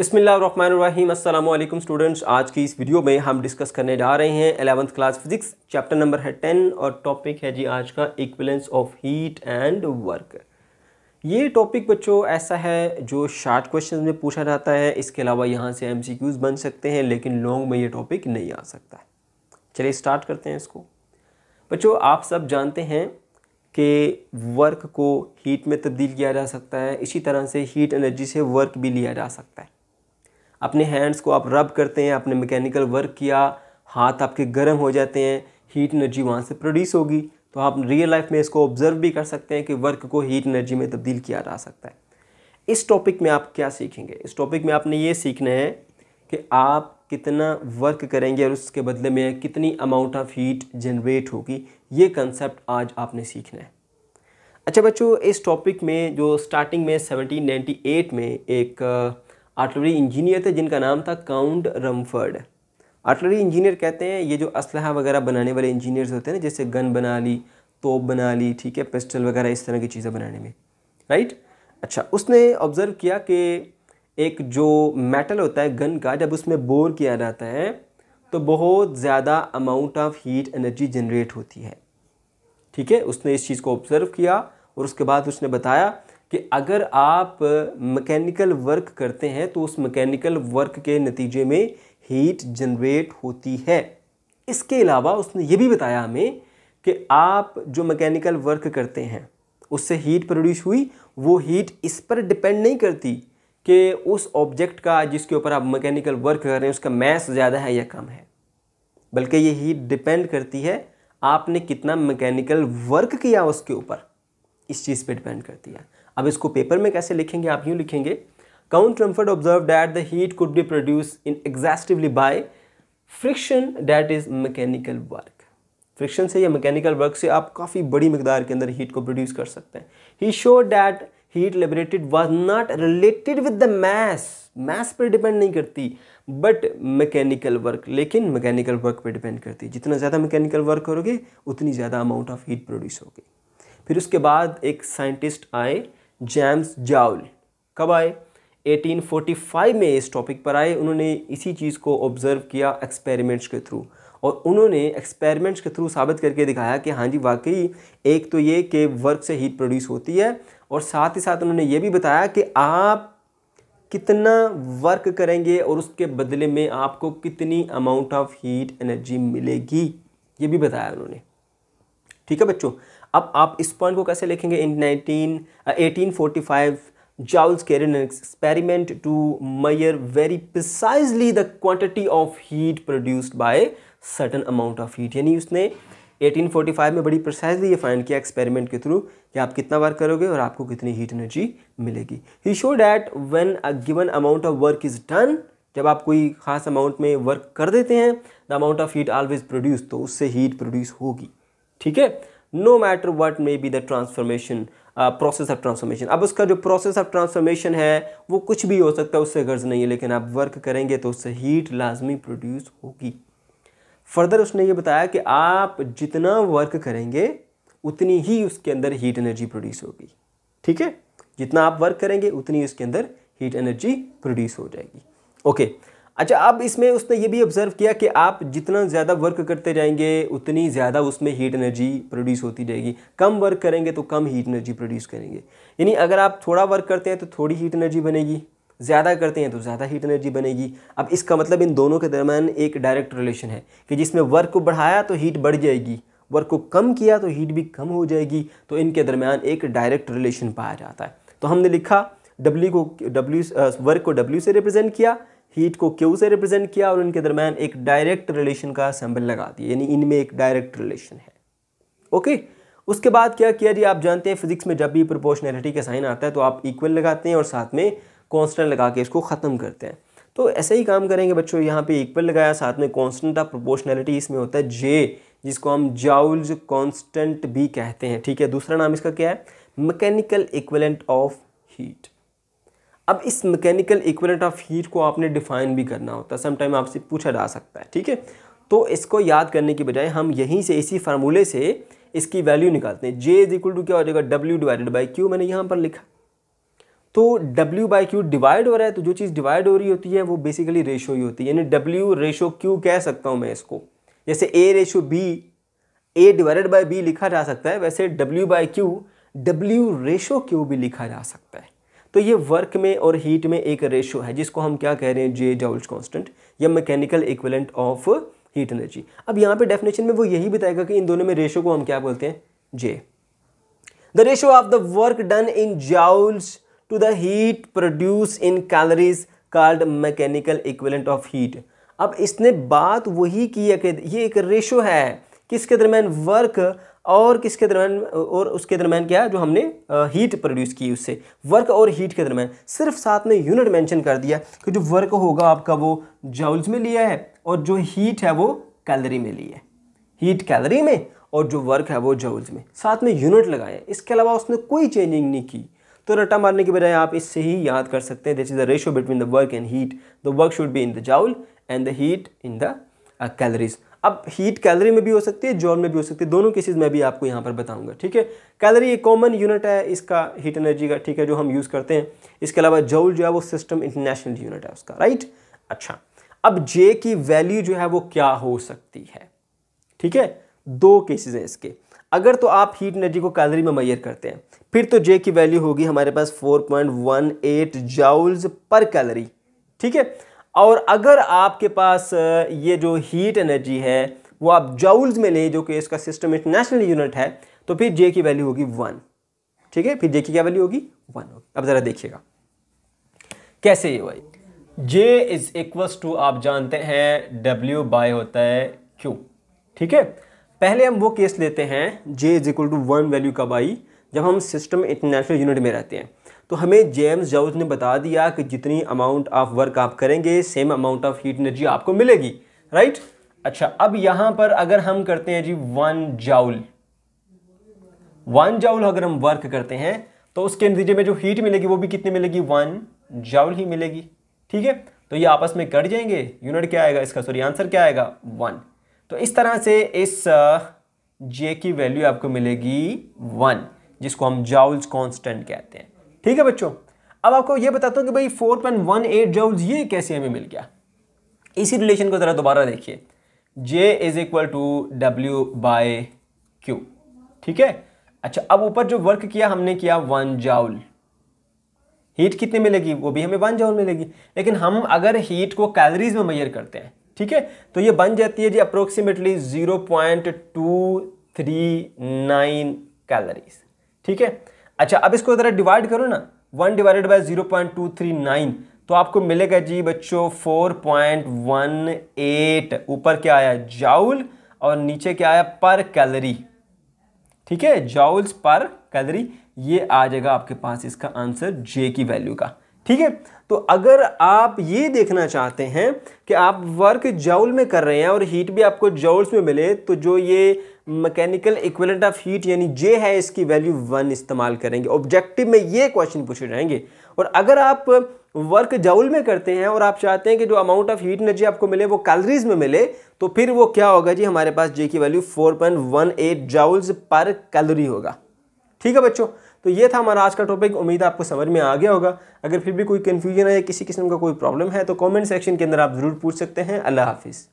बसमीम अल्लाम स्टूडेंट्स आज की इस वीडियो में हम डिस्कस करने जा रहे हैं eleventh class physics chapter number है टेन और टॉपिक है जी आज का equivalence of heat and work ये टॉपिक बच्चों ऐसा है जो शार्ट क्वेश्चन में पूछा जाता है इसके अलावा यहाँ से एम बन सकते हैं लेकिन लॉन्ग में ये टॉपिक नहीं आ सकता है चलिए स्टार्ट करते हैं इसको बच्चों आप सब जानते हैं कि वर्क को हीट में तब्दील किया जा सकता है इसी तरह से हीट एनर्जी से वर्क भी लिया जा सकता है अपने हैंड्स को आप रब करते हैं आपने मैकेनिकल वर्क किया हाथ आपके गर्म हो जाते हैं हीट एनर्जी वहाँ से प्रोड्यूस होगी तो आप रियल लाइफ में इसको ऑब्जर्व भी कर सकते हैं कि वर्क को हीट एनर्जी में तब्दील किया जा सकता है इस टॉपिक में आप क्या सीखेंगे इस टॉपिक में आपने ये सीखना है कि आप कितना वर्क करेंगे और उसके बदले में कितनी अमाउंट ऑफ हीट जनरेट होगी ये कंसेप्ट आज आपने सीखना है अच्छा बच्चों इस टॉपिक में जो स्टार्टिंग में 1798 में एक आर्टलरी इंजीनियर थे जिनका नाम था काउंट रमफर्ड आर्टलरी इंजीनियर कहते हैं ये जो असलहा वगैरह बनाने वाले इंजीनियर्स होते हैं ना जैसे गन बना ली तोप बना ली ठीक है पिस्टल वगैरह इस तरह की चीज़ें बनाने में राइट अच्छा उसने ऑब्ज़र्व किया कि एक जो मेटल होता है गन का जब उसमें बोर किया जाता है तो बहुत ज़्यादा amount of heat energy generate होती है ठीक है उसने इस चीज़ को ऑब्ज़र्व किया और उसके बाद उसने बताया कि अगर आप मैकेनिकल वर्क करते हैं तो उस मैकेनिकल वर्क के नतीजे में हीट जनरेट होती है इसके अलावा उसने ये भी बताया हमें कि आप जो मैकेनिकल वर्क करते हैं उससे हीट प्रोड्यूस हुई वो हीट इस पर डिपेंड नहीं करती कि उस ऑब्जेक्ट का जिसके ऊपर आप मैकेनिकल वर्क कर रहे हैं उसका मैस ज़्यादा है या कम है बल्कि ये हीट डिपेंड करती है आपने कितना मैकेनिकल वर्क किया उसके ऊपर इस चीज़ पे डिपेंड करती है अब इसको पेपर में कैसे लिखेंगे आप यूँ लिखेंगे count Rumford observe that the heat could be produce in exhaustively by friction that is mechanical work friction से या मैकेनिकल वर्क से आप काफ़ी बड़ी मकदार के अंदर हीट को प्रोड्यूस कर सकते हैं he show that heat liberated was not related with the mass mass पर डिपेंड नहीं करती बट मैकेनिकल वर्क लेकिन मैकेनिकल वर्क पर डिपेंड करती है जितना ज़्यादा मैकेनिकल वर्क करोगे उतनी ज़्यादा अमाउंट ऑफ हीट प्रोड्यूस होगी फिर उसके बाद एक साइंटिस्ट आए जेम्स जाउल कब आए 1845 में इस टॉपिक पर आए उन्होंने इसी चीज़ को ऑब्ज़र्व किया एक्सपेरिमेंट्स के थ्रू और उन्होंने एक्सपेरिमेंट्स के थ्रू साबित करके दिखाया कि हाँ जी वाकई एक तो ये कि वर्क से हीट प्रोड्यूस होती है और साथ ही साथ उन्होंने ये भी बताया कि आप कितना वर्क करेंगे और उसके बदले में आपको कितनी अमाउंट ऑफ हीट एनर्जी मिलेगी ये भी बताया उन्होंने ठीक है बच्चों अब आप इस पॉइंट को कैसे लिखेंगे in nineteen eighteen forty five Joule's carrying experiment to measure very precisely the quantity of heat produced by certain amount of heat यानी उसने 1845 में बड़ी प्रिसाइजली ये फाइंड किया एक्सपेरिमेंट के थ्रू कि आप कितना वर्क करोगे और आपको कितनी हीट एनर्जी मिलेगी he show that when a given amount of work is done जब आप कोई खास अमाउंट में वर्क कर देते हैं the amount of heat always produce तो उससे हीट प्रोड्यूस होगी ठीक है no matter what may be the transformation process of transformation अब उसका जो प्रोसेस ऑफ ट्रांसफॉर्मेशन है वो कुछ भी हो सकता है उससे गर्ज नहीं है लेकिन आप वर्क करेंगे तो उससे हीट लाजमी प्रोड्यूस होगी फर्दर उसने ये बताया कि आप जितना वर्क करेंगे उतनी ही उसके अंदर हीट एनर्जी प्रोड्यूस होगी ठीक है जितना आप वर्क करेंगे उतनी उसके अंदर हीट एनर्जी प्रोड्यूस हो जाएगी ओके okay. अच्छा अब इसमें उसने ये भी ऑब्जर्व किया कि आप जितना ज़्यादा वर्क करते जाएंगे उतनी ज़्यादा उसमें हीट एनर्जी प्रोड्यूस होती जाएगी कम वर्क करेंगे तो कम हीट एनर्जी प्रोड्यूस करेंगे यानी अगर आप थोड़ा वर्क करते हैं तो थोड़ी हीट एनर्जी बनेगी ज़्यादा करते हैं तो ज़्यादा हीट एनर्जी बनेगी अब इसका मतलब इन दोनों के दरमियान एक डायरेक्ट रिलेशन है कि जिसमें वर्क को बढ़ाया तो हीट बढ़ जाएगी वर्क को कम किया तो हीट भी कम हो जाएगी तो इनके दरमियान एक डायरेक्ट रिलेशन पाया जाता है तो हमने लिखा डब्ल्यू को डब्ल्यू वर्क uh, को डब्ल्यू से रिप्रेजेंट किया हीट को क्यू से रिप्रेजेंट किया और इनके दरमियान एक डायरेक्ट रिलेशन का सैम्बल लगा दिया यानी इनमें एक डायरेक्ट रिलेशन है ओके उसके बाद क्या किया जी आप जानते हैं फिजिक्स में जब भी प्रोपोर्शनैलिटी का साइन आता है तो आप इक्वल लगाते हैं और साथ में कॉन्स्टेंट लगा के इसको ख़त्म करते हैं तो ऐसे ही काम करेंगे बच्चों यहाँ पे इक्वल लगाया साथ में कॉन्स्टेंट ऑफ प्रोपोर्शनैलिटी इसमें होता है जे जिसको हम जाउल्स कॉन्स्टेंट भी कहते हैं ठीक है दूसरा नाम इसका क्या है मैकेनिकल इक्वलेंट ऑफ हीट अब इस मैकेनिकल इक्वलेंट ऑफ हीट को आपने डिफाइन भी करना होता है समटाइम आपसे पूछा जा सकता है ठीक है तो इसको याद करने के बजाय हम यहीं से इसी फार्मूले से इसकी वैल्यू निकालते हैं जे इज इक्वल टू क्या हो जाएगा डब्ल्यू डिवाइडेड बाई क्यू मैंने यहाँ पर लिखा तो डब्ल्यू बाई क्यू डिवाइड हो रहा है तो जो चीज़ डिवाइड हो रही होती है वो बेसिकली रेशो ही होती है यानी डब्ल्यू रेशो क्यू कह सकता हूँ मैं इसको जैसे A ratio B A divided by B लिखा जा सकता है वैसे W by Q W ratio Q भी लिखा जा सकता है तो ये वर्क में और हीट में एक रेशो है जिसको हम क्या कह रहे हैं जे जाउल्स कॉन्स्टेंट या mechanical equivalent of heat energy अब यहाँ पे डेफिनेशन में वो यही बताएगा कि इन दोनों में रेशो को हम क्या बोलते हैं J the ratio of the work done in joules to the heat produce in calories called mechanical equivalent of heat अब इसने बात वही की है कि ये एक रेशो है किसके दरमियान वर्क और किसके दरमियान और उसके दरमियान क्या है जो हमने हीट प्रोड्यूस की उससे वर्क और हीट के दरमियान सिर्फ साथ में यूनिट मेंशन कर दिया कि जो वर्क होगा आपका वो जाउल्स में लिया है और जो हीट है वो कैलरी में लिया है हीट कैलरी में और जो वर्क है वो जाउल्स में साथ में यूनिट लगाए इसके अलावा उसने कोई चेंजिंग नहीं की तो रट्टा मारने की बजाय आप इससे ही याद कर सकते हैं this is the ratio between the work and heat the work should be in the joule and the heat in the calories अब हीट कैलरी में भी हो सकती है जॉल में भी हो सकती है दोनों केसेस में भी आपको यहाँ पर बताऊँगा ठीक है कैलरी एक कॉमन यूनिट है इसका हीट एनर्जी का ठीक है जो हम यूज़ करते हैं इसके अलावा जॉल जो है वो सिस्टम इंटरनेशनल यूनिट है उसका राइट अच्छा अब जे की वैल्यू जो है वो क्या हो सकती है ठीक है दो केसेज हैं इसके अगर तो आप हीट एनर्जी को कैलरी में मैयर करते हैं फिर तो जे की वैल्यू होगी हमारे पास 4.18 जाउल्स पर कैलरी ठीक है और अगर आपके पास ये जो हीट एनर्जी है वो आप जाउल्स में लें जो कि इसका सिस्टम इंटरनेशनल यूनिट है तो फिर जे की वैल्यू होगी वन ठीक है फिर जे की क्या वैल्यू होगी वन होगी अब ज़रा देखिएगा कैसे ये भाई जे इज़ इक्वल्स टू आप जानते हैं डब्ल्यू बाय होता है क्यू ठीक है पहले हम वो केस लेते हैं J is equal to one value का बाई जब हम सिस्टम इंटरनेशनल यूनिट में रहते हैं तो हमें जेम्स जाउज ने बता दिया कि जितनी अमाउंट ऑफ वर्क आप करेंगे same amount of heat energy आपको मिलेगी राइट अच्छा अब यहां पर अगर हम करते हैं जी वन जाउल वन जाउल अगर हम वर्क करते हैं तो उसके नतीजे में जो हीट मिलेगी वो भी कितनी मिलेगी वन जाउल ही मिलेगी ठीक है तो ये आपस में कट जाएंगे यूनिट क्या आएगा इसका सॉरी आंसर क्या आएगा वन तो इस तरह से इस जे uh, की वैल्यू आपको मिलेगी वन जिसको हम जाउल्स कांस्टेंट कहते हैं ठीक है बच्चों अब आपको ये बताता हूँ कि भाई four point one eight joules ये कैसे हमें मिल गया इसी रिलेशन को ज़रा दोबारा देखिए J is equal to W by Q ठीक है अच्छा अब ऊपर जो वर्क किया हमने किया वन जाउल हीट कितने मिलेगी वो भी हमें वन जाउल मिलेगी लेकिन हम अगर हीट को कैलरीज में मैयर करते हैं ठीक है तो ये बन जाती है जी approximately zero point two three nine calories ठीक है अच्छा अब इसको ज़रा डिवाइड करो ना one divided by zero point two three nine तो आपको मिलेगा जी बच्चों फोर पॉइंट वन एट ऊपर क्या आया जाउल और नीचे क्या आया पर कैलरी ठीक है जाउल्स पर कैलरी ये आ जाएगा आपके पास इसका आंसर जे की वैल्यू का ठीक है तो अगर आप ये देखना चाहते हैं कि आप वर्क जाउल में कर रहे हैं और हीट भी आपको जाउल्स में मिले तो जो ये मैकेनिकल इक्वलेंट ऑफ हीट यानी जे है इसकी वैल्यू वन इस्तेमाल करेंगे ऑब्जेक्टिव में ये क्वेश्चन पूछे जाएंगे और अगर आप वर्क जाउल में करते हैं और आप चाहते हैं कि जो अमाउंट ऑफ हीट एनर्जी आपको मिले वो कैलरीज में मिले तो फिर वो क्या होगा जी हमारे पास जे की वैल्यू 4.18 पॉइंट जाउल्स पर कैलोरी होगा ठीक है बच्चों तो ये था हमारा आज का टॉपिक उम्मीद आपको समझ में आ गया होगा अगर फिर भी कोई कन्फ्यूजन है या किसी किस्म का कोई प्रॉब्लम है तो कॉमेंट सेक्शन के अंदर आप ज़रूर पूछ सकते हैं अल्लाह हाफिज़